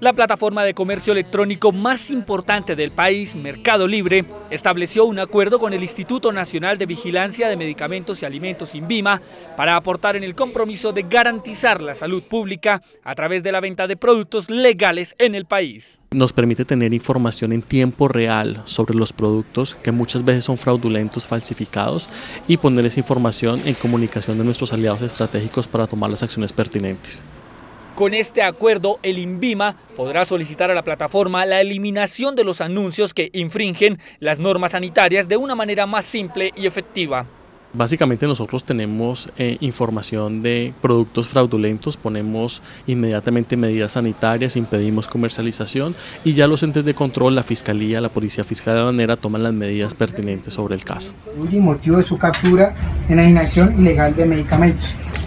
La plataforma de comercio electrónico más importante del país, Mercado Libre, estableció un acuerdo con el Instituto Nacional de Vigilancia de Medicamentos y Alimentos INVIMA para aportar en el compromiso de garantizar la salud pública a través de la venta de productos legales en el país. Nos permite tener información en tiempo real sobre los productos que muchas veces son fraudulentos, falsificados y poner esa información en comunicación de nuestros aliados estratégicos para tomar las acciones pertinentes. Con este acuerdo, el INVIMA podrá solicitar a la plataforma la eliminación de los anuncios que infringen las normas sanitarias de una manera más simple y efectiva. Básicamente nosotros tenemos eh, información de productos fraudulentos, ponemos inmediatamente medidas sanitarias, impedimos comercialización y ya los entes de control, la Fiscalía, la Policía Fiscal de manera, toman las medidas pertinentes sobre el caso. Y motivo de su captura en ilegal de medicamentos